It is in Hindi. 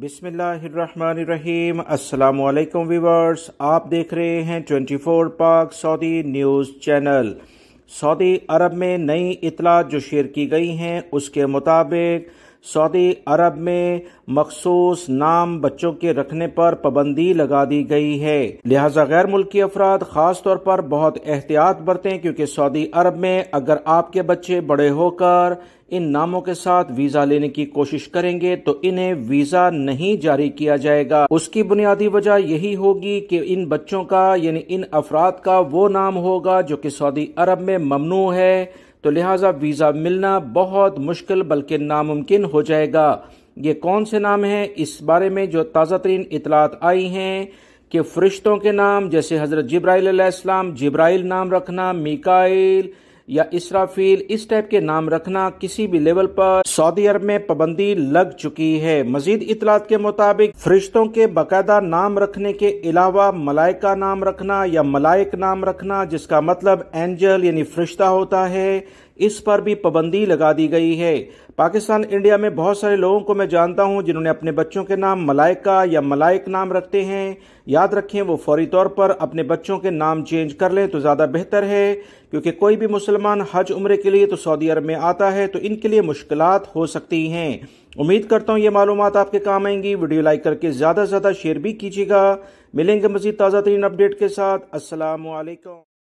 बिसमीम अल्लाम वीवर्स आप देख रहे हैं 24 Pak Saudi news channel Saudi Arab में नई इतला जो शेयर की गई हैं उसके मुताबिक सऊदी अरब में मखसूस नाम बच्चों के रखने पर पाबंदी लगा दी गई है लिहाजा गैर मुल्की अफराद खास तौर पर बहुत एहतियात बरतें क्योंकि सऊदी अरब में अगर आपके बच्चे बड़े होकर इन नामों के साथ वीजा लेने की कोशिश करेंगे तो इन्हें वीजा नहीं जारी किया जाएगा उसकी बुनियादी वजह यही होगी कि इन बच्चों का यानी इन अफराद का वो नाम होगा जो कि सऊदी अरब में ममनू है तो लिहाजा वीजा मिलना बहुत मुश्किल बल्कि नामुमकिन हो जाएगा ये कौन से नाम है इस बारे में जो ताज़ा तरीन इतलात आई हैं कि फरिश्तों के नाम जैसे हज़रत जब्राईलम जिब्राइल नाम रखना मिकाइल या इसराफील इस टाइप के नाम रखना किसी भी लेवल पर सऊदी अरब में पाबंदी लग चुकी है मजीद इतलात के मुताबिक फरिश्तों के बाकायदा नाम रखने के अलावा मलाइका नाम रखना या मलाइक नाम रखना जिसका मतलब एंजल यानी फरिश्ता होता है इस पर भी पाबंदी लगा दी गई है पाकिस्तान इंडिया में बहुत सारे लोगों को मैं जानता हूं जिन्होंने अपने बच्चों के नाम मलाइका या मलाइक नाम रखते हैं याद रखें वो फौरी तौर पर अपने बच्चों के नाम चेंज कर लें तो ज़्यादा बेहतर है क्योंकि कोई भी मुसलमान हज उम्र के लिए तो सऊदी अरब में आता है तो इनके लिए मुश्किल हो सकती हैं उम्मीद करता हूँ ये मालूम आपके काम आएंगी वीडियो लाइक करके ज़्यादा से ज़्यादा शेयर भी कीजिएगा मिलेंगे मजीद ताज़ा तरीन अपडेट के साथ असलामेकम